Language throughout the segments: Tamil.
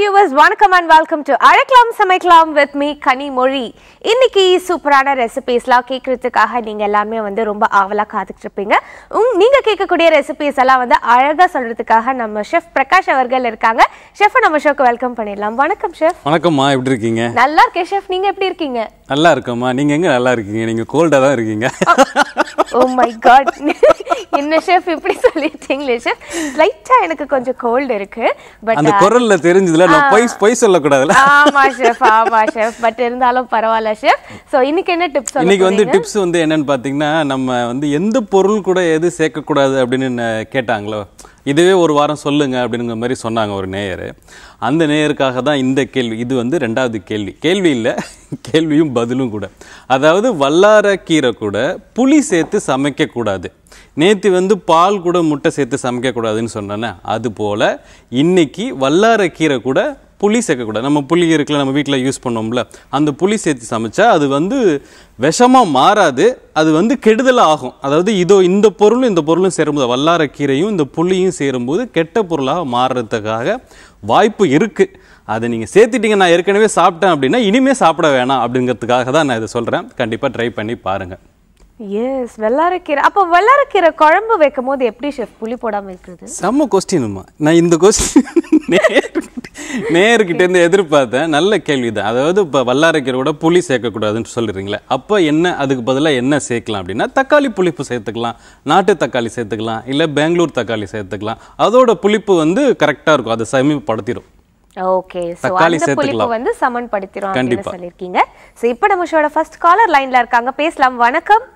வியூவர்ஸ் வணக்கம் அண்ட் வெல்கம் டு அழக்கலாம் சமைக்கலாம் வித் மீ கனிமொழி இன்னைக்கு சூப்பரான ரெசிபீஸ்லாம் கேட்குறதுக்காக நீங்கள் எல்லாமே வந்து ரொம்ப ஆவலாக காத்துட்டு இருப்பீங்க உங் நீங்கள் கேட்கக்கூடிய ரெசிபீஸ் எல்லாம் வந்து அழகாக சொல்றதுக்காக நம்ம ஷெஃப் பிரகாஷ் அவர்கள் இருக்காங்க ஷெஃப் நம்ம ஷோக்கு வெல்கம் பண்ணிடலாம் வணக்கம் ஷெஃப் வணக்கம்மா எப்படி இருக்கீங்க நல்லா இருக்கேன் ஷெஃப் நீங்கள் எப்படி இருக்கீங்க நல்லா இருக்கம்மா நீங்கள் எங்கே நல்லா இருக்கீங்க நீங்கள் கோல்டாக தான் இருக்கீங்க ஓ மை காட் என்ன ஷெஃப் இப்படி சொல்லிட்டீங்களே ஷெஃப் லைட்டாக எனக்கு கொஞ்சம் கோல்டு இருக்குது பட் அந்த uh, குரலில் தெரிஞ்சதுல சொல்லணும் பொய் பொய் சொல்லக்கூடாதுல ஆமா ஷெஃப் ஆமா ஷெஃப் பட் இருந்தாலும் பரவாயில்ல ஷெஃப் சோ இன்னைக்கு என்ன டிப்ஸ் இன்னைக்கு வந்து டிப்ஸ் வந்து என்னன்னு பாத்தீங்கன்னா நம்ம வந்து எந்த பொருள் கூட எது சேர்க்க கூடாது அப்படின்னு கேட்டாங்களோ இதுவே ஒரு வாரம் சொல்லுங்க அப்படிங்கிற மாதிரி சொன்னாங்க ஒரு நேயர் அந்த நேயருக்காக தான் இந்த கேள்வி இது வந்து ரெண்டாவது கேள்வி கேள்வி இல்லை கேள்வியும் பதிலும் கூட அதாவது வல்லார கீரை கூட புளி சேர்த்து சமைக்கக்கூடாது நேற்று வந்து பால் கூட முட்டை சேர்த்து சமைக்கக்கூடாதுன்னு அது போல் இன்றைக்கி வல்லார கீரை கூட புளி சேர்க்கக்கூடாது நம்ம புளி இருக்குல்ல நம்ம வீட்டில் யூஸ் பண்ணோம்ல அந்த புளி சேர்த்து சமைச்சா அது வந்து விஷமாக மாறாது அது வந்து கெடுதலாக ஆகும் அதாவது இதோ இந்த பொருளும் இந்த பொருளும் சேரும்போது வல்லார கீரையும் இந்த புளியும் சேரும்போது கெட்ட பொருளாக மாறுறதுக்காக வாய்ப்பு இருக்குது அதை நீங்கள் சேர்த்துட்டீங்க நான் ஏற்கனவே சாப்பிட்டேன் அப்படின்னா இனிமேல் சாப்பிட வேணாம் அப்படிங்கிறதுக்காக தான் நான் இதை சொல்கிறேன் கண்டிப்பாக ட்ரை பண்ணி பாருங்கள் எஸ் வெள்ளாரக்கீரை அப்போ வெள்ளாரக்கீரை குழம்பு வைக்கும் போது எப்படி ஷெஃப் புளி போடாமல் வைக்கிறது செம்ம கொஸ்டின்மா நான் இந்த கொஸ்டின் இருந்து எதிர்பார்த்தேன் நல்ல கேள்வி தான் அதாவது இப்போ வல்லாரைக்கீரை கூட புளி சேர்க்கக்கூடாதுன்னு சொல்லுறீங்களே அப்போ என்ன அதுக்கு பதிலாக என்ன சேர்க்கலாம் அப்படின்னா தக்காளி புளிப்பு சேர்த்துக்கலாம் நாட்டு தக்காளி சேர்த்துக்கலாம் இல்லை பெங்களூர் தக்காளி சேர்த்துக்கலாம் அதோட புளிப்பு வந்து கரெக்டாக இருக்கும் அதை சமீபப்படுத்திடும் ஓகே தக்காளி சேர்த்துக்கலாம் புளிப்பு வந்து சமன்படுத்திரும் அப்படின்னு சொல்லிருக்கீங்க சோ இப்போ நம்ம ஷோட ஃபர்ஸ்ட் காலர் லைன்ல இருக்காங்க பேசலாம் வணக்கம்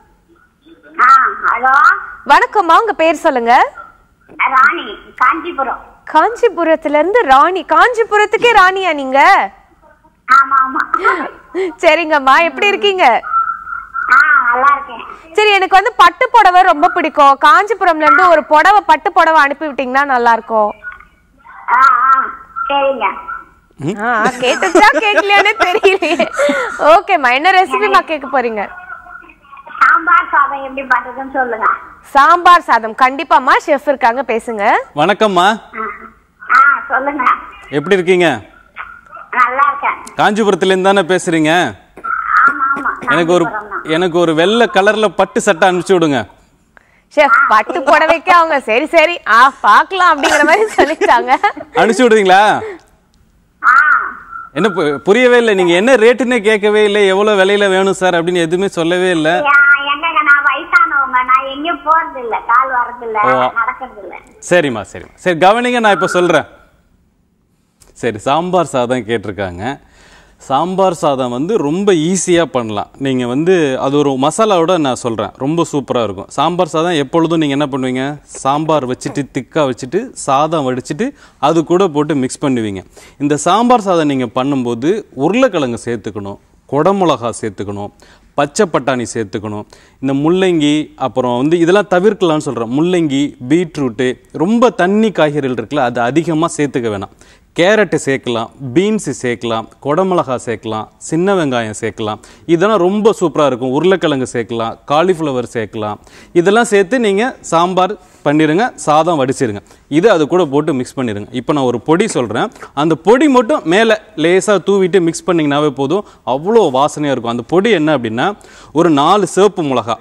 வணக்கம்மா உங்க பேர் சொல்லுங்க ராணி காஞ்சிபுரம் காஞ்சிபுரத்துல இருந்து ராணி காஞ்சிபுரத்துக்கே ராணியா நீங்க சரிங்கம்மா எப்படி இருக்கீங்க சரி எனக்கு வந்து பட்டு புடவை ரொம்ப பிடிக்கும் காஞ்சிபுரம்ல இருந்து ஒரு புடவை பட்டு புடவை அனுப்பி விட்டீங்கன்னா நல்லா இருக்கும் கேட்டுச்சா கேட்கலையானே தெரியலையே ஓகேம்மா என்ன ரெசிபிமா கேட்க போறீங்க சாம்பார் சாதம் எப்படி பண்றதுன்னு சொல்லுங்க சாம்பார் சாதம் கண்டிப்பாமா செஃப் இருக்காங்க பேசுங்க வணக்கம்மா சொல்லுங்க எப்படி இருக்கீங்க நல்லா இருக்கேன் காஞ்சிபுரத்துல இருந்து தானே பேசுறீங்க எனக்கு ஒரு எனக்கு ஒரு வெள்ளை கலர்ல பட்டு சட்டை அனுப்பிச்சு விடுங்க ஷெஃப் பட்டு புடவைக்கு அவங்க சரி சரி ஆ பார்க்கலாம் அப்படிங்கிற மாதிரி சொல்லிட்டாங்க அனுப்பிச்சு விடுறீங்களா என்ன புரியவே இல்லை நீங்க என்ன ரேட்டுன்னு கேட்கவே இல்லை எவ்வளவு விலையில வேணும் சார் அப்படின்னு எதுவுமே சொல்லவே இல்லை போறது சரிம்மா சரிம்மா சரி கவனிங்க நான் இப்போ சொல்கிறேன் சரி சாம்பார் சாதம் கேட்டிருக்காங்க சாம்பார் சாதம் வந்து ரொம்ப ஈஸியாக பண்ணலாம் நீங்கள் வந்து அது ஒரு மசாலாவோட நான் சொல்கிறேன் ரொம்ப சூப்பராக இருக்கும் சாம்பார் சாதம் எப்பொழுதும் நீங்கள் என்ன பண்ணுவீங்க சாம்பார் வச்சுட்டு திக்காக வச்சுட்டு சாதம் வடிச்சிட்டு அது கூட போட்டு மிக்ஸ் பண்ணுவீங்க இந்த சாம்பார் சாதம் நீங்கள் பண்ணும்போது உருளைக்கிழங்கு சேர்த்துக்கணும் குடமிளகா சேர்த்துக்கணும் பச்சை பட்டாணி சேர்த்துக்கணும் இந்த முள்ளங்கி அப்புறம் வந்து இதெல்லாம் தவிர்க்கலாம்னு சொல்கிறோம் முள்ளங்கி பீட்ரூட்டு ரொம்ப தண்ணி காய்கறிகள் இருக்குல்ல அது அதிகமாக சேர்த்துக்க வேணாம் கேரட்டு சேர்க்கலாம் பீன்ஸு சேர்க்கலாம் கொடமிளகா சேர்க்கலாம் சின்ன வெங்காயம் சேர்க்கலாம் இதெல்லாம் ரொம்ப சூப்பராக இருக்கும் உருளைக்கிழங்கு சேர்க்கலாம் காலிஃப்ளவர் சேர்க்கலாம் இதெல்லாம் சேர்த்து நீங்கள் சாம்பார் பண்ணிடுங்க சாதம் வடிச்சிருங்க இது அது கூட போட்டு மிக்ஸ் பண்ணிடுங்க இப்போ நான் ஒரு பொடி சொல்கிறேன் அந்த பொடி மட்டும் மேலே லேசாக தூவிட்டு மிக்ஸ் பண்ணிங்கனாவே போதும் அவ்வளோ வாசனையாக இருக்கும் அந்த பொடி என்ன அப்படின்னா ஒரு நாலு சிவப்பு மிளகா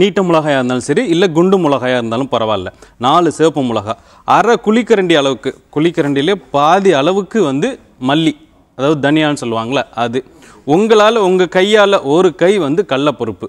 நீட்ட மிளகாயாக இருந்தாலும் சரி இல்லை குண்டு மிளகாயாக இருந்தாலும் பரவாயில்ல நாலு சிவப்பு மிளகா அரை குழிக்கரண்டி அளவுக்கு குழிக்கரண்டிலே பாதி அளவுக்கு வந்து மல்லி அதாவது தனியான்னு சொல்லுவாங்களே அது உங்களால் உங்கள் கையால் ஒரு கை வந்து கடலப்பருப்பு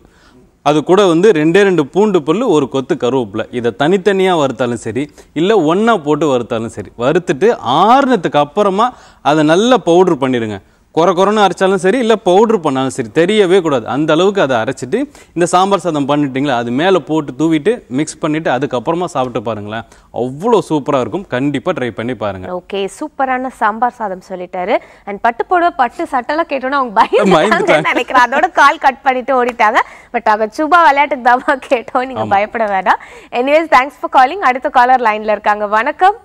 அது கூட வந்து ரெண்டே ரெண்டு பூண்டு புல் ஒரு கொத்து கருவேப்பில் இதை தனித்தனியாக வறுத்தாலும் சரி இல்லை ஒன்றா போட்டு வறுத்தாலும் சரி வறுத்துட்டு ஆறுனத்துக்கு அப்புறமா அதை நல்லா பவுட்ரு பண்ணிடுங்க குறை குறைன்னு அரைச்சாலும் சரி இல்லை பவுட்ரு பண்ணாலும் சரி தெரியவே கூடாது அந்த அளவுக்கு அதை அரைச்சிட்டு இந்த சாம்பார் சாதம் பண்ணிட்டீங்களா அது மேலே போட்டு தூவிட்டு மிக்ஸ் பண்ணிவிட்டு அதுக்கப்புறமா சாப்பிட்டு பாருங்களேன் அவ்வளோ சூப்பராக இருக்கும் கண்டிப்பாக ட்ரை பண்ணி பாருங்கள் ஓகே சூப்பரான சாம்பார் சாதம் சொல்லிட்டாரு அண்ட் பட்டு போட பட்டு சட்டெல்லாம் கேட்டோன்னா அவங்க பயந்து நினைக்கிறேன் அதோட கால் கட் பண்ணிட்டு ஓடிட்டாங்க பட் அவங்க சூப்பா விளையாட்டுக்கு தான் கேட்டோம் நீங்கள் பயப்பட வேண்டாம் எனிவேஸ் தேங்க்ஸ் ஃபார் காலிங் அடுத்த காலர் லைனில் இருக்காங்க வணக்கம்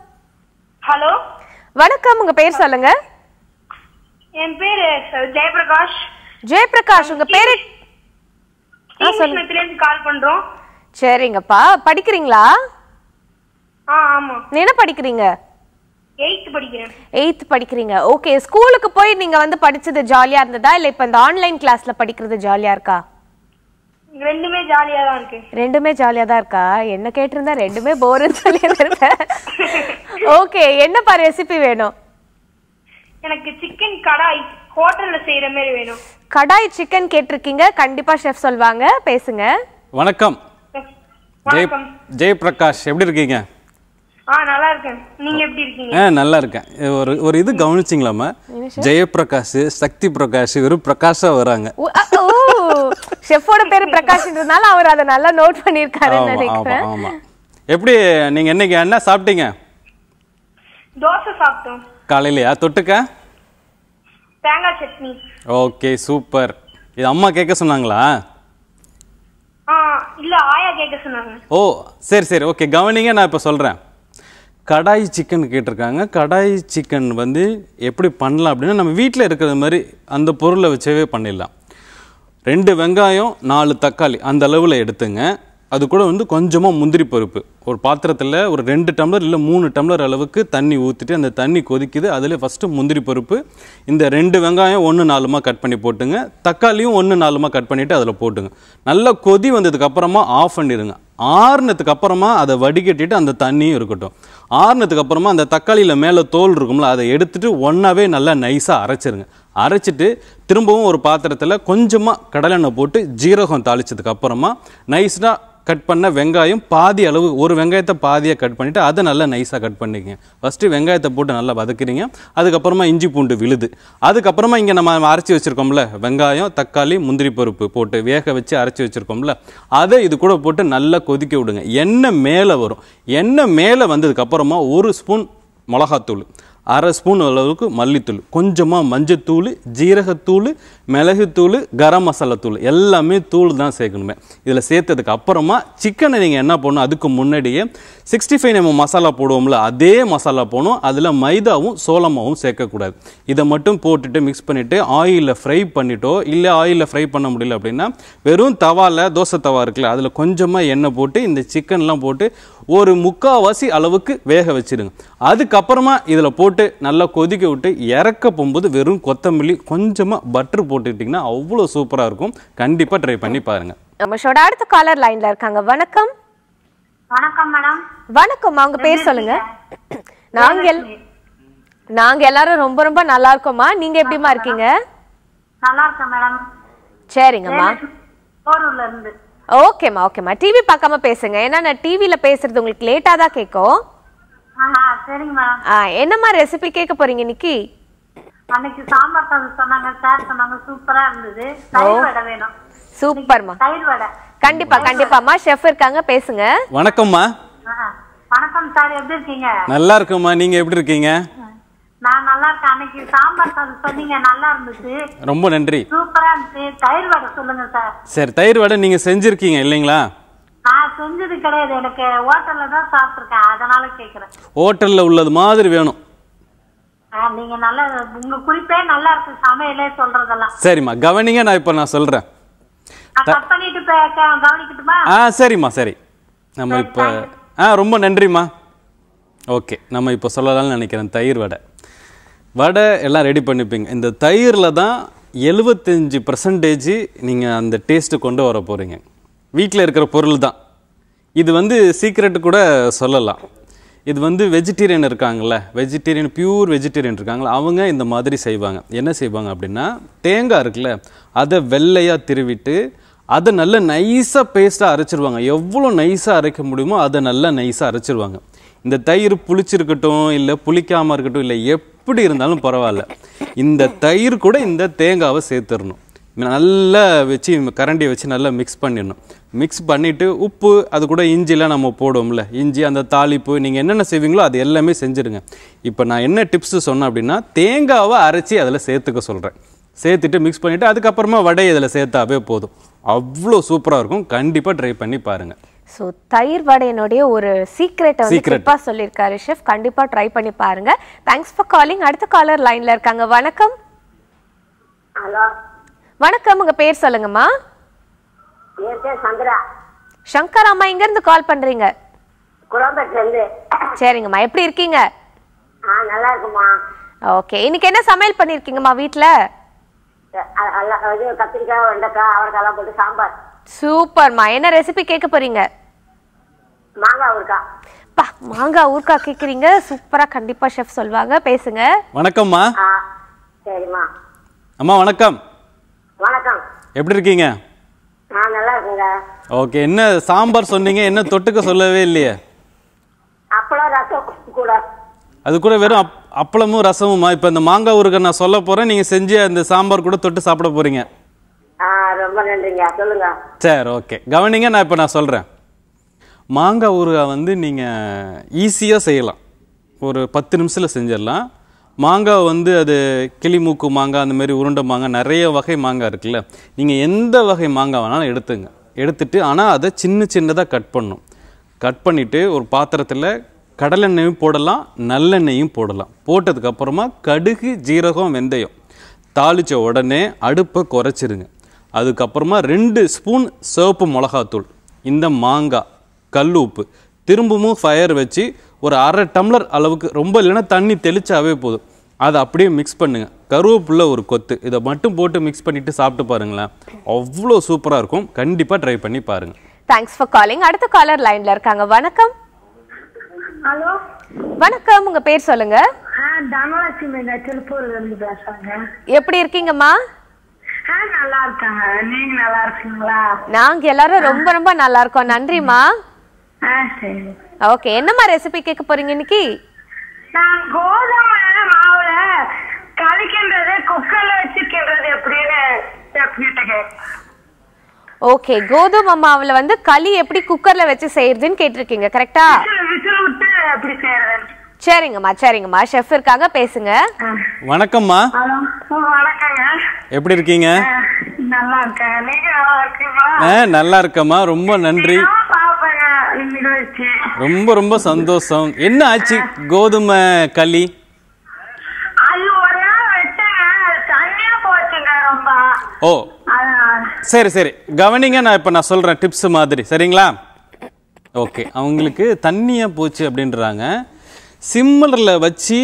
ஹலோ வணக்கம் உங்கள் பேர் சொல்லுங்கள் என் பேரு ஜெயபிரகாஷ் ஜெயபிரகாஷ் உங்க பேரு கால் பண்றோம் சரிங்கப்பா படிக்கிறீங்களா என்ன படிக்கிறீங்க எயித்து படிக்கிறீங்க ஓகே ஸ்கூலுக்கு போய் நீங்க வந்து படிச்சது ஜாலியா இருந்ததா இல்ல இப்ப இந்த ஆன்லைன் கிளாஸ்ல படிக்கிறது ஜாலியா இருக்கா ரெண்டுமே ஜாலியா தான் இருக்கு ரெண்டுமே ஜாலியா தான் இருக்கா என்ன கேட்டிருந்தா ரெண்டுமே போர்னு சொல்லி ஓகே என்னப்பா ரெசிபி வேணும் எனக்கு சிக்கன் கடாய் ஹோட்டல்ல செய்யற மாதிரி வேணும் கடாய் சிக்கன் கேட்டிருக்கீங்க கண்டிப்பா செஃப் சொல்வாங்க பேசுங்க வணக்கம் ஜெய் ஜெயபிரகாஷ் எப்படி இருக்கீங்க ஆ நல்லா இருக்கேன் நீங்க எப்படி இருக்கீங்க ஆ நல்லா இருக்கேன் ஒரு ஒரு இது கவனிச்சிங்களாமா ஜெயபிரகாஷ் சக்தி பிரகாஷ் வெறும் பிரகாஷா வராங்க ஷெஃபோட பேர் பிரகாஷ்ன்றதுனால அவர் அதை நல்லா நோட் பண்ணியிருக்காருன்னு ஆமா எப்படி நீங்க என்னைக்கு என்ன சாப்பிட்டீங்க தோசை சாப்பிட்டோம் காலையிலயா தொட்டுக்க தேங்காய் சட்னி ஓகே சூப்பர் இது அம்மா கேட்க சொன்னாங்களா இல்ல ஆயா கேட்க சொன்னாங்க ஓ சரி சரி ஓகே கவனிங்க நான் இப்போ சொல்கிறேன் கடாய் சிக்கன் கேட்டிருக்காங்க கடாய் சிக்கன் வந்து எப்படி பண்ணலாம் அப்படின்னா நம்ம வீட்டில் இருக்கிற மாதிரி அந்த பொருளை வச்சவே பண்ணிடலாம் ரெண்டு வெங்காயம் நாலு தக்காளி அந்த அளவில் எடுத்துங்க அது கூட வந்து கொஞ்சமாக முந்திரி பருப்பு ஒரு பாத்திரத்தில் ஒரு ரெண்டு டம்ளர் இல்லை மூணு டம்ளர் அளவுக்கு தண்ணி ஊற்றிட்டு அந்த தண்ணி கொதிக்குது அதில் ஃபஸ்ட்டு முந்திரி பருப்பு இந்த ரெண்டு வெங்காயம் ஒன்று நாலுமா கட் பண்ணி போட்டுங்க தக்காளியும் ஒன்று நாலுமா கட் பண்ணிவிட்டு அதில் போட்டுங்க நல்லா கொதி வந்ததுக்கப்புறமா ஆஃப் பண்ணிடுங்க ஆறுனதுக்கு அப்புறமா அதை வடிகட்டிட்டு அந்த தண்ணியும் இருக்கட்டும் ஆறுனதுக்கு அப்புறமா அந்த தக்காளியில் மேலே தோல் இருக்கும்ல அதை எடுத்துகிட்டு ஒன்றாவே நல்லா நைஸாக அரைச்சிருங்க அரைச்சிட்டு திரும்பவும் ஒரு பாத்திரத்தில் கொஞ்சமாக கடலெண்ணெய் போட்டு ஜீரகம் தாளித்ததுக்கு அப்புறமா நைஸாக கட் பண்ண வெங்காயம் பாதி அளவு ஒரு வெங்காயத்தை பாதியாக கட் பண்ணிவிட்டு அதை நல்லா நைஸாக கட் பண்ணிக்கங்க ஃபஸ்ட்டு வெங்காயத்தை போட்டு நல்லா வதக்குறீங்க அதுக்கப்புறமா இஞ்சி பூண்டு விழுது அதுக்கப்புறமா இங்கே நம்ம அரைச்சி வச்சுருக்கோம்ல வெங்காயம் தக்காளி முந்திரி பருப்பு போட்டு வேக வச்சு அரைச்சி வச்சுருக்கோம்ல அதை இது கூட போட்டு நல்லா கொதிக்க விடுங்க எண்ணெய் மேலே வரும் எண்ணெய் மேலே வந்ததுக்கப்புறமா ஒரு ஸ்பூன் மிளகாத்தூள் அரை ஸ்பூன் அளவுக்கு மல்லித்தூள் கொஞ்சமாக மஞ்சத்தூள் ஜீரகத்தூள் மிளகுத்தூள் கரம் மசாலா எல்லாமே தூள் தான் சேர்க்கணுமே இதில் சேர்த்ததுக்கு அப்புறமா சிக்கனை நீங்கள் என்ன பண்ணணும் அதுக்கு முன்னாடியே சிக்ஸ்டி ஃபைவ் நம்ம மசாலா போடுவோம்ல அதே மசாலா போடணும் அதில் மைதாவும் சோளமாவும் சேர்க்கக்கூடாது இதை மட்டும் போட்டுட்டு மிக்ஸ் பண்ணிவிட்டு ஆயிலில் ஃப்ரை பண்ணிட்டோ இல்லை ஆயிலில் ஃப்ரை பண்ண முடியல அப்படின்னா வெறும் தவாவில் தோசை தவா இருக்குல்ல அதில் கொஞ்சமாக எண்ணெய் போட்டு இந்த சிக்கன்லாம் போட்டு ஒரு முக்கால்வாசி அளவுக்கு வேக வச்சுடுங்க அதுக்கப்புறமா இதில் போட்டு நல்லா கொதிக்க விட்டு இறக்க போகும்போது வெறும் கொத்தமல்லி கொஞ்சமாக பட்டர் போட்டுக்கிட்டிங்கன்னா அவ்வளோ சூப்பராக இருக்கும் கண்டிப்பாக ட்ரை பண்ணி பாருங்கள் ஷோட அடுத்த காலர் லைனில் இருக்காங்க வணக்கம் வணக்கம் மேடம் வணக்கம் அவங்க பேர் சொல்லுங்க நாங்கள் நாங்க எல்லாரும் ரொம்ப ரொம்ப நல்லா இருக்கோம்மா நீங்க எப்படிமா இருக்கீங்க நல்லா இருக்கேன் மேடம் சரிங்கம்மா போரூர்ல இருந்து ஓகேம்மா ஓகேம்மா டிவி பார்க்காம பேசுங்க ஏன்னா நான் டிவியில் பேசுறது உங்களுக்கு லேட்டாக தான் கேட்கும் ஆ என்னம்மா ரெசிபி கேட்க போறீங்க இன்னைக்கு அன்னைக்கு சாம்பார் சாதம் சொன்னாங்க சார் சொன்னாங்க சூப்பரா இருந்தது தயிர் வடை வேணும் சூப்பர்மா தயிர் வடை கண்டிப்பா கண்டிப்பாம்மா ஷெஃப் இருக்காங்க பேசுங்க வணக்கம்மா வணக்கம் சார் எப்படி இருக்கீங்க நல்லா இருக்கம்மா நீங்க எப்படி இருக்கீங்க நல்லா இருக்கு அன்னைக்கு சாம்பார் சாதம் சொன்னீங்க நல்லா இருந்துச்சு ரொம்ப நன்றி சூப்பரா இருந்துச்சு தயிர் வடை சொல்லுங்க சார் சரி தயிர் வடை நீங்க செஞ்சிருக்கீங்க இல்லைங்களா நான் செஞ்சது கிடையாது எனக்கு ஹோட்டல்ல தான் சாப்பிட்டுருக்கேன் அதனால கேக்குறேன் ஹோட்டல்ல உள்ளது மாதிரி வேணும் நீங்க நல்லா உங்க குறிப்பே நல்லா இருக்கு சமையலே சொல்றதெல்லாம் சரிம்மா கவனிங்க நான் இப்ப நான் சொல்றேன் ஆ சரிம்மா சரி நம்ம இப்போ ஆ ரொம்ப நன்றிம்மா ஓகே நம்ம இப்போ சொல்லலாம்னு நினைக்கிறேன் தயிர் வடை வடை எல்லாம் ரெடி பண்ணிப்பீங்க இந்த தயிரில் தான் எழுபத்தஞ்சி பர்சன்டேஜ் நீங்கள் அந்த டேஸ்ட்டு கொண்டு வர போகிறீங்க வீட்டில் இருக்கிற பொருள் தான் இது வந்து சீக்ரெட்டு கூட சொல்லலாம் இது வந்து வெஜிடேரியன் இருக்காங்கள்ல வெஜிடேரியன் பியூர் வெஜிடேரியன் இருக்காங்களா அவங்க இந்த மாதிரி செய்வாங்க என்ன செய்வாங்க அப்படின்னா தேங்காய் இருக்குல்ல அதை வெள்ளையாக திருவிட்டு அதை நல்லா நைஸாக பேஸ்ட்டாக அரைச்சிருவாங்க எவ்வளோ நைஸாக அரைக்க முடியுமோ அதை நல்லா நைஸாக அரைச்சிருவாங்க இந்த தயிர் புளிச்சிருக்கட்டும் இல்லை புளிக்காமல் இருக்கட்டும் இல்லை எப் எப்படி இருந்தாலும் பரவாயில்ல இந்த தயிர் கூட இந்த தேங்காவை சேர்த்துடணும் நல்லா வச்சு கரண்டியை வச்சு நல்லா மிக்ஸ் பண்ணிடணும் மிக்ஸ் பண்ணிவிட்டு உப்பு அது கூட இஞ்சிலாம் நம்ம போடுவோம்ல இஞ்சி அந்த தாளிப்பு நீங்கள் என்னென்ன செய்வீங்களோ அது எல்லாமே செஞ்சுருங்க இப்போ நான் என்ன டிப்ஸு சொன்னேன் அப்படின்னா தேங்காவை அரைச்சி அதில் சேர்த்துக்க சொல்கிறேன் சேர்த்துட்டு மிக்ஸ் பண்ணிவிட்டு அதுக்கப்புறமா வடையை இதில் சேர்த்தாவே போதும் அவ்வளோ சூப்பராக இருக்கும் கண்டிப்பாக ட்ரை பண்ணி பாருங்கள் ஸோ தயிர் வடையினுடைய ஒரு சீக்ரெட்டை வந்து சிறப்பாக சொல்லியிருக்காரு ஷெஃப் கண்டிப்பாக ட்ரை பண்ணி பாருங்க தேங்க்ஸ் ஃபார் காலிங் அடுத்த காலர் லைனில் இருக்காங்க வணக்கம் வணக்கம் உங்க பேர் சொல்லுங்கம்மா சங்கர் அம்மா எங்க இருந்து கால் பண்றீங்க சரிங்கம்மா எப்படி இருக்கீங்க நல்லா இருக்குமா ஓகே இன்னைக்கு என்ன சமையல் பண்ணிருக்கீங்கம்மா வீட்டுல கத்திரிக்காய் வெண்டைக்காய் அவரைக்காய் போட்டு சாம்பார் மா என்ன ரெசிபி கேட்க போறீங்க மாங்காய் ஊர்க்கா பா மாங்காய் ஊர்க்கா கேக்குறீங்க சூப்பரா கண்டிப்பா ஷெஃப் சொல்வாங்க பேசுங்க வணக்கம்மா சரிம்மா அம்மா வணக்கம் வணக்கம் எப்படி இருக்கீங்க நான் நல்லா இருக்கேங்க ஓகே என்ன சாம்பார் சொன்னீங்க என்ன தொட்டுக்க சொல்லவே இல்லையே அப்பளம் ரசம் கூட அது கூட வெறும் அப்பளமும் ரசமுமா இப்போ இந்த மாங்காய் ஊருக்கு நான் சொல்ல போகிறேன் நீங்கள் செஞ்சு அந்த சாம்பார் கூட தொட்டு சாப்பிட போகிறீங்க ரொம்ப நன்றிங்க சொல்லுங்க சரி ஓகே கவனிங்க நான் இப்போ நான் சொல்கிறேன் மாங்காய் ஊறுகாய் வந்து நீங்கள் ஈஸியாக செய்யலாம் ஒரு பத்து நிமிஷத்தில் செஞ்சிடலாம் மாங்காய் வந்து அது கிளிமூக்கு மாங்காய் அந்த மாதிரி உருண்டை மாங்காய் நிறைய வகை மாங்காய் இருக்குல்ல நீங்கள் எந்த வகை மாங்காய் வேணாலும் எடுத்துங்க எடுத்துட்டு ஆனால் அதை சின்ன சின்னதாக கட் பண்ணும் கட் பண்ணிவிட்டு ஒரு பாத்திரத்தில் கடலெண்ணெயும் போடலாம் நல்லெண்ணெயும் போடலாம் போட்டதுக்கப்புறமா கடுகு ஜீரகம் வெந்தயம் தாளித்த உடனே அடுப்பை குறைச்சிருங்க அதுக்கப்புறமா ரெண்டு ஸ்பூன் சிவப்பு மிளகாத்தூள் இந்த மாங்காய் கல் உப்பு திரும்பவும் ஃபயர் வச்சு ஒரு அரை டம்ளர் அளவுக்கு ரொம்ப இல்லைன்னா தண்ணி தெளிச்சாவே போதும் அதை அப்படியே மிக்ஸ் பண்ணுங்கள் கருவேப்புள்ள ஒரு கொத்து இதை மட்டும் போட்டு மிக்ஸ் பண்ணிவிட்டு சாப்பிட்டு பாருங்களேன் அவ்வளோ சூப்பராக இருக்கும் கண்டிப்பாக ட்ரை பண்ணி பாருங்கள் தேங்க்ஸ் ஃபார் காலிங் அடுத்த காலர் லைனில் இருக்காங்க வணக்கம் ஹலோ வணக்கம் உங்கள் பேர் சொல்லுங்கள் எப்படி இருக்கீங்கம்மா நல்லா இருக்கீங்களா நாங்க எல்லாரும் ரொம்ப ரொம்ப நல்லா இருக்கோம் நன்றிமா ஓகே என்னம்மா ரெசிபி கேட்க போறீங்க இன்னைக்கு நான் கோதுமை மாவுல கலக்கின்றது குக்கர்ல வச்சுக்கிறது எப்படின்னு ஓகே கோதுமை மாவுல வந்து களி எப்படி குக்கர்ல வச்சு செய்யறதுன்னு கேட்டிருக்கீங்க கரெக்டா விசில் விட்டு அப்படி செய்யறதுன்னு சரிங்கம்மா சரிங்கம்மா செஃப் இருக்காங்க பேசுங்க வணக்கம்மா எப்படி இருக்கீங்க நல்லா இருக்கேம்மா ரொம்ப நன்றி ரொம்ப ரொம்ப சந்தோஷம் என்ன ஆச்சு கோதுமை களி ஓ சரி சரி கவனிங்க நான் இப்போ நான் சொல்கிறேன் டிப்ஸ் மாதிரி சரிங்களா ஓகே அவங்களுக்கு தண்ணியாக போச்சு அப்படின்றாங்க சிம்மரில் வச்சு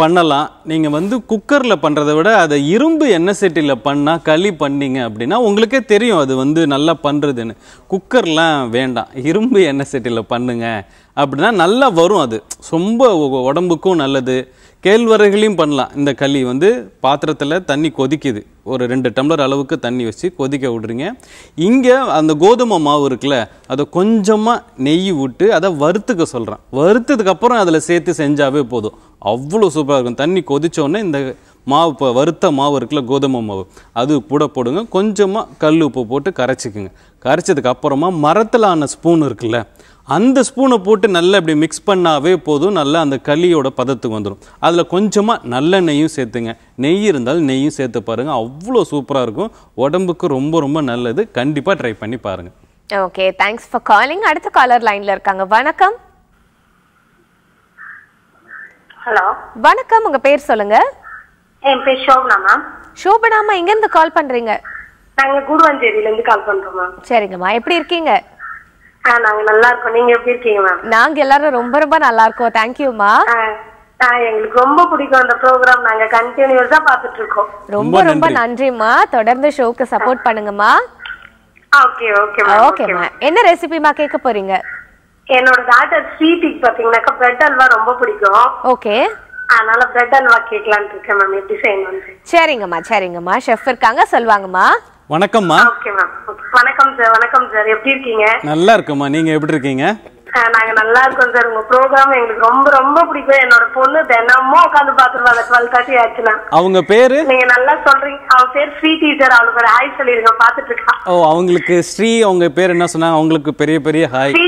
பண்ணலாம் நீங்கள் வந்து குக்கரில் பண்ணுறத விட அதை இரும்பு எண்ணெய் செட்டியில் பண்ணால் களி பண்ணிங்க அப்படின்னா உங்களுக்கே தெரியும் அது வந்து நல்லா பண்ணுறதுன்னு குக்கர்லாம் வேண்டாம் இரும்பு எண்ணெய் செட்டியில் பண்ணுங்க அப்படின்னா நல்லா வரும் அது ரொம்ப உடம்புக்கும் நல்லது கேழ்வரைகளையும் பண்ணலாம் இந்த களி வந்து பாத்திரத்தில் தண்ணி கொதிக்குது ஒரு ரெண்டு டம்ளர் அளவுக்கு தண்ணி வச்சு கொதிக்க விடுறீங்க இங்கே அந்த கோதுமை மாவு இருக்குல்ல அதை கொஞ்சமாக நெய் விட்டு அதை வறுத்துக்க சொல்கிறேன் வறுத்ததுக்கப்புறம் அதில் சேர்த்து செஞ்சாவே போதும் அவ்வளோ சூப்பராக இருக்கும் தண்ணி கொதித்தோடனே இந்த மாவு இப்போ வறுத்த மாவு இருக்குல்ல கோதுமை மாவு அது கூட போடுங்க கொஞ்சமாக கல் உப்பு போட்டு கரைச்சிக்குங்க கரைச்சதுக்கு அப்புறமா மரத்தில் ஆன ஸ்பூன் இருக்குல்ல அந்த ஸ்பூனை போட்டு நல்லா இப்படி மிக்ஸ் பண்ணாவே போதும் நல்லா அந்த களியோட பதத்துக்கு வந்துடும் அதில் கொஞ்சமாக நல்ல நெய்யும் சேர்த்துங்க நெய் இருந்தாலும் நெய்யும் சேர்த்து பாருங்கள் அவ்வளோ சூப்பராக இருக்கும் உடம்புக்கு ரொம்ப ரொம்ப நல்லது கண்டிப்பாக ட்ரை பண்ணி பாருங்கள் ஓகே தேங்க்ஸ் ஃபார் காலிங் அடுத்த காலர் லைனில் இருக்காங்க வணக்கம் ஹலோ வணக்கம் உங்க பேர் சொல்லுங்க என் பேர் ஷோபனா மேம் ஷோபனாமா எங்க இருந்து கால் பண்றீங்க நாங்க குடுவஞ்சேரியில இருந்து கால் பண்றோம் மேம் சரிங்கம்மா எப்படி இருக்கீங்க நாங்க நல்லா இருக்கோம் நீங்க எப்படி இருக்கீங்க மேம் நாங்க எல்லாரும் ரொம்ப ரொம்ப நல்லா இருக்கோம் தேங்க்யூமா எங்களுக்கு ரொம்ப பிடிக்கும் அந்த ப்ரோக்ராம் நாங்க கண்டினியூஸ் தான் பாத்துட்டு இருக்கோம் ரொம்ப ரொம்ப நன்றிமா தொடர்ந்து ஷோக்கு சப்போர்ட் பண்ணுங்கம்மா ஓகே ஓகேமா ஓகேமா என்ன ரெசிபிமா கேட்க போறீங்க என்னோட டாட்டர் ஸ்வீட்டுக்கு பாத்தீங்கன்னாக்கா பிரெட் அல்வா ரொம்ப பிடிக்கும் ஓகே அதனால பிரெட் அல்வா கேட்கலான்னு இருக்கேன் மேம் எப்படி செய்யணும் சரிங்கம்மா சரிங்கம்மா ஷெஃப் இருக்காங்க சொல்லுவாங்கம்மா வணக்கம்மா ஓகே மேம் வணக்கம் சார் வணக்கம் சார் எப்படி இருக்கீங்க நல்லா இருக்கும்மா நீங்க எப்படி இருக்கீங்க நாங்க நல்லா இருக்கோம் சார் உங்க ப்ரோக்ராம் எங்களுக்கு ரொம்ப ரொம்ப பிடிக்கும் என்னோட பொண்ணு தினமும் உட்காந்து பாத்துருவாங்க டுவெல் தேர்ட்டி ஆச்சுன்னா அவங்க பேரு நீங்க நல்லா சொல்றீங்க அவ பேர் ஸ்ரீ டீச்சர் அவளுக்கு ஒரு ஹாய் சொல்லிருங்க பாத்துட்டு இருக்கா ஓ அவங்களுக்கு ஸ்ரீ அவங்க பேர் என்ன சொன்னாங்க அவங்களுக்கு பெரிய பெரிய hi Sri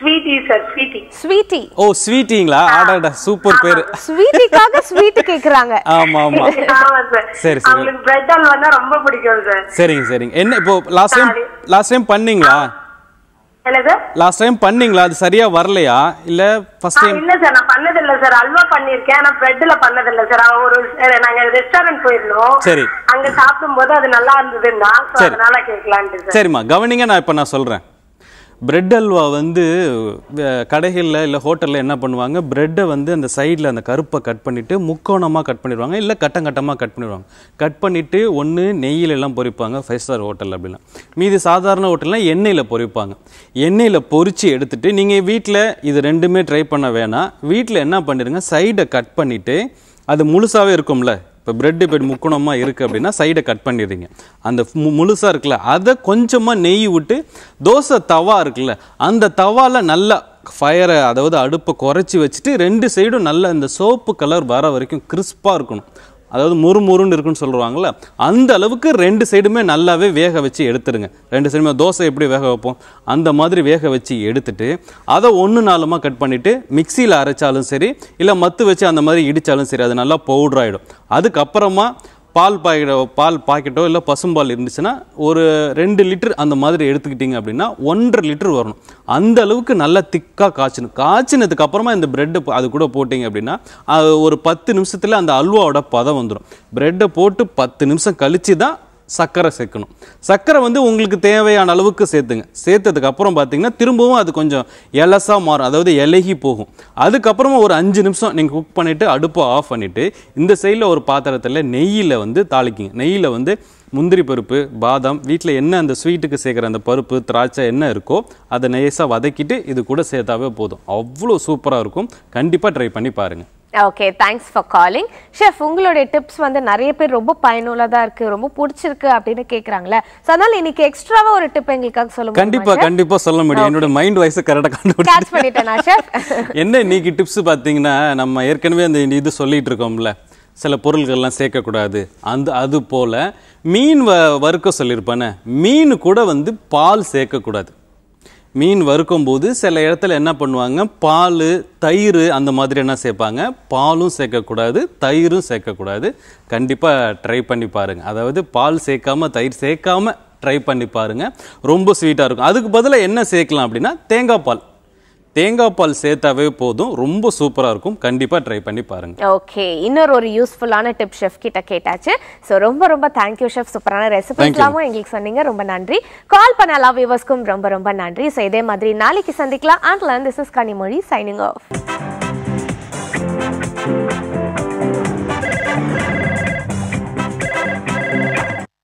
Sweety sir Sweety Sweety oh ஸ்வீட்டிங்களா சூப்பர் ஸ்வீட்டிக்காக ஆமா ஆமா சரி ரொம்ப பிடிக்கும் சார் சரிங்க சரிங்க என்ன இப்போ லாஸ்ட் டைம் லாஸ்ட் டைம் பண்ணீங்களா லாஸ்ட் டைம் பண்ணீங்களா அது சரியா வரலையா இல்ல ஃபர்ஸ்ட் சார் நான் சார் அல்வா சார் ஒரு போயிருந்தோம் சரி சாப்பிடும்போது அது நல்லா சரிம்மா கவனிங்க நான் இப்ப நான் சொல்றேன் பிரெட் அல்வா வந்து கடைகளில் இல்லை ஹோட்டலில் என்ன பண்ணுவாங்க ப்ரெட்டை வந்து அந்த சைடில் அந்த கருப்பை கட் பண்ணிவிட்டு முக்கோணமாக கட் பண்ணிடுவாங்க இல்லை கட்டம் கட்டமாக கட் பண்ணிடுவாங்க கட் பண்ணிவிட்டு ஒன்று நெய்யில் எல்லாம் பொறிப்பாங்க ஃபைவ் ஸ்டார் ஹோட்டல் அப்படின்னா மீதி சாதாரண ஹோட்டல்லாம் எண்ணெயில் பொறிப்பாங்க எண்ணெயில் பொறிச்சு எடுத்துகிட்டு நீங்கள் வீட்டில் இது ரெண்டுமே ட்ரை பண்ண வேணாம் வீட்டில் என்ன பண்ணிடுங்க சைடை கட் பண்ணிவிட்டு அது முழுசாகவே இருக்கும்ல இப்போ பிரெட் இப்படி முக்கணமாக இருக்குது அப்படின்னா சைடை கட் பண்ணிடுறீங்க அந்த முழுசாக இருக்குல்ல அதை கொஞ்சமாக நெய் விட்டு தோசை தவா இருக்குல்ல அந்த தவாவில் நல்லா ஃபயரை அதாவது அடுப்பை குறைச்சி வச்சுட்டு ரெண்டு சைடும் நல்லா இந்த சோப்பு கலர் வர வரைக்கும் கிறிஸ்பாக இருக்கணும் அதாவது முறுமுறுன்னு இருக்குன்னு சொல்லுவாங்கள்ல அந்த அளவுக்கு ரெண்டு சைடுமே நல்லாவே வேக வச்சு எடுத்துருங்க ரெண்டு சைடுமே தோசை எப்படி வேக வைப்போம் அந்த மாதிரி வேக வச்சு எடுத்துட்டு அதை ஒன்று நாலுமாக கட் பண்ணிவிட்டு மிக்சியில் அரைச்சாலும் சரி இல்லை மத்து வச்சு அந்த மாதிரி இடித்தாலும் சரி அது நல்லா பவுட்ராகிடும் அதுக்கப்புறமா பால் பாக்கெட்டோ பால் பாக்கெட்டோ இல்லை பசும்பால் இருந்துச்சுன்னா ஒரு ரெண்டு லிட்டர் அந்த மாதிரி எடுத்துக்கிட்டிங்க அப்படின்னா ஒன்றரை லிட்டர் வரணும் அந்த அளவுக்கு நல்லா திக்காக காய்ச்சணும் காய்ச்சினதுக்கு அப்புறமா இந்த பிரெட்டை அது கூட போட்டிங்க அப்படின்னா ஒரு பத்து நிமிஷத்தில் அந்த அல்வாவோட பதம் வந்துடும் பிரெட்டை போட்டு பத்து நிமிஷம் கழித்து தான் சர்க்கரை சேர்க்கணும் சர்க்கரை வந்து உங்களுக்கு தேவையான அளவுக்கு சேர்த்துங்க சேர்த்ததுக்கு அப்புறம் பார்த்தீங்கன்னா திரும்பவும் அது கொஞ்சம் எலசாக மாறும் அதாவது இலகி போகும் அதுக்கப்புறமா ஒரு அஞ்சு நிமிஷம் நீங்கள் குக் பண்ணிவிட்டு அடுப்பை ஆஃப் பண்ணிவிட்டு இந்த சைடில் ஒரு பாத்திரத்தில் நெய்யில் வந்து தாளிக்கிங்க நெய்யில் வந்து முந்திரி பருப்பு பாதாம் வீட்டில் என்ன அந்த ஸ்வீட்டுக்கு சேர்க்குற அந்த பருப்பு திராட்சை என்ன இருக்கோ அதை நெய்ஸாக வதக்கிட்டு இது கூட சேர்த்தாவே போதும் அவ்வளோ சூப்பராக இருக்கும் கண்டிப்பாக ட்ரை பண்ணி பாருங்கள் okay thanks for calling chef உங்களுடைய டிப்ஸ் வந்து நிறைய பேர் ரொம்ப பயனுள்ளதாக இருக்குது ரொம்ப பிடிச்சிருக்கு அப்படின்னு கேட்குறாங்களே ஸோ அதனால் இன்னைக்கு எக்ஸ்ட்ராவாக ஒரு டிப் எங்களுக்காக சொல்ல கண்டிப்பாக கண்டிப்பாக சொல்ல முடியும் என்னோட மைண்ட் வைஸ் கரெக்டாக கண்டுபிடிச்சு பண்ணிட்டேன் ஷெஃப் என்ன இன்னைக்கு டிப்ஸ் பார்த்தீங்கன்னா நம்ம ஏற்கனவே அந்த இது சொல்லிட்டு இருக்கோம்ல சில பொருள்கள்லாம் சேர்க்கக்கூடாது அந்த அது போல் மீன் வ வறுக்க சொல்லியிருப்பானே மீன் கூட வந்து பால் சேர்க்கக்கூடாது மீன் வறுக்கும்போது சில இடத்துல என்ன பண்ணுவாங்க பால் தயிர் அந்த மாதிரி என்ன சேர்ப்பாங்க பாலும் சேர்க்கக்கூடாது தயிரும் சேர்க்கக்கூடாது கண்டிப்பாக ட்ரை பண்ணி பாருங்கள் அதாவது பால் சேர்க்காமல் தயிர் சேர்க்காமல் ட்ரை பண்ணி பாருங்கள் ரொம்ப ஸ்வீட்டாக இருக்கும் அதுக்கு பதிலாக என்ன சேர்க்கலாம் அப்படின்னா தேங்காய் பால் தேங்காய் பால் சேர்த்தாவே போதும் ரொம்ப சூப்பரா இருக்கும் கண்டிப்பா ட்ரை பண்ணி பாருங்க ஓகே இன்னொரு ஒரு யூஸ்ஃபுல்லான டிப் ஷெஃப் கிட்ட கேட்டாச்சு சோ ரொம்ப ரொம்ப यू ஷெஃப் சூப்பரான ரெசிபிஸ்லாமும் எங்களுக்கு சொன்னீங்க ரொம்ப நன்றி கால் பண்ண எல்லா வியூவர்ஸ்க்கும் ரொம்ப ரொம்ப நன்றி சோ இதே மாதிரி நாளைக்கு சந்திக்கலாம் and learn this is Kanimozhi signing of